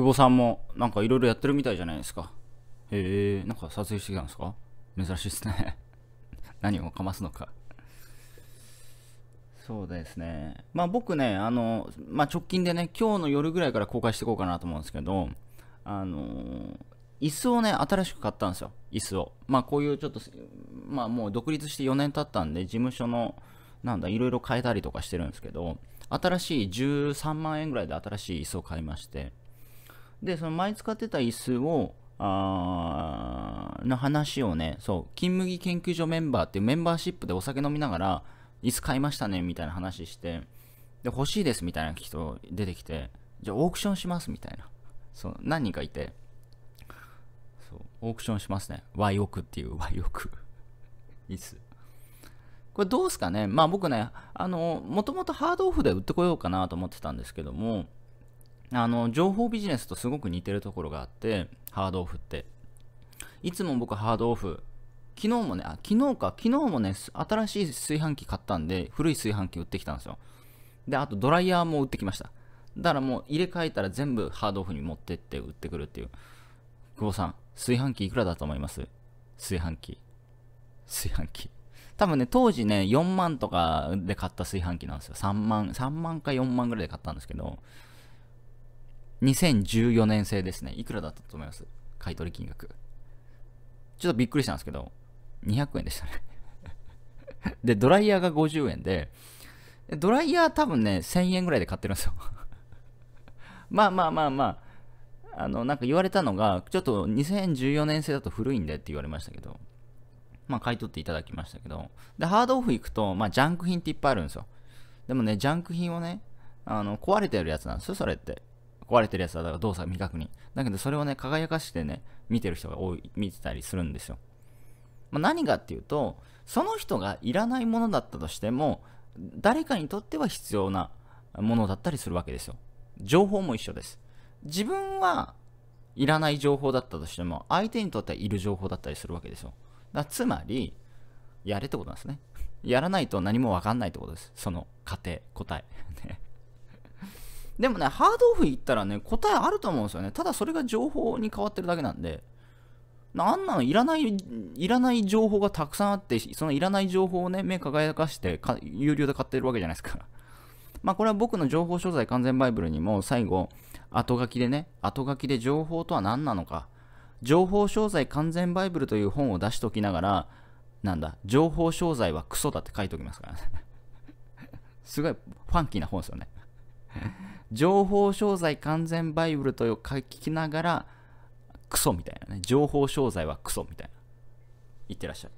久保さんもなんかいろいろやってるみたいじゃないですか。へえ、なんか撮影してきたんですか珍しいですね 何をかますのかそうですね。まあ僕ね、あの、まあ、直近でね、今日の夜ぐらいから公開していこうかなと思うんですけど、あの椅子をね、新しく買ったんですよ。椅子を。まあこういうちょっと、まあもう独立して4年経ったんで、事務所の、なんだ、いろいろ変えたりとかしてるんですけど、新しい13万円ぐらいで新しい椅子を買いまして、でその前使ってた椅子をあの話をねそう金麦研究所メンバーっていうメンバーシップでお酒飲みながら椅子買いましたねみたいな話してで欲しいですみたいな人出てきてじゃあオークションしますみたいなそう何人かいてそうオークションしますね Y 億っていう Y 億椅子これどうすかねまあ僕ねあのもともとハードオフで売ってこようかなと思ってたんですけどもあの、情報ビジネスとすごく似てるところがあって、ハードオフって。いつも僕ハードオフ、昨日もね、あ、昨日か、昨日もね、新しい炊飯器買ったんで、古い炊飯器売ってきたんですよ。で、あとドライヤーも売ってきました。だからもう入れ替えたら全部ハードオフに持ってって売ってくるっていう。久保さん、炊飯器いくらだと思います炊飯器。炊飯器。多分ね、当時ね、4万とかで買った炊飯器なんですよ。3万、3万か4万ぐらいで買ったんですけど、2014年製ですね。いくらだったと思います買取金額。ちょっとびっくりしたんですけど、200円でしたね で、ドライヤーが50円で、ドライヤー多分ね、1000円ぐらいで買ってるんですよ まあまあまあまあ、あの、なんか言われたのが、ちょっと2014年製だと古いんでって言われましたけど、まあ買い取っていただきましたけど、で、ハードオフ行くと、まあジャンク品っていっぱいあるんですよ。でもね、ジャンク品をね、あの、壊れてるやつなんですよ、それって。壊れてるやつはだから動作未確認。だけどそれをね、輝かしてね、見てる人が多い、見てたりするんですよ。まあ、何かっていうと、その人がいらないものだったとしても、誰かにとっては必要なものだったりするわけですよ。情報も一緒です。自分はいらない情報だったとしても、相手にとってはいる情報だったりするわけですよ。だつまり、やれってことなんですね。やらないと何もわかんないってことです。その過程、答え。でもね、ハードオフ行ったらね、答えあると思うんですよね。ただそれが情報に変わってるだけなんで、あんなのいらない、いらない情報がたくさんあって、そのいらない情報をね、目輝かして有料で買ってるわけじゃないですか。まあこれは僕の情報商材完全バイブルにも最後、後書きでね、後書きで情報とは何なのか、情報商材完全バイブルという本を出しておきながら、なんだ、情報商材はクソだって書いておきますからね。すごいファンキーな本ですよね。情報商材完全バイブルと書きながら、クソみたいなね。情報商材はクソみたいな。いってらっしゃる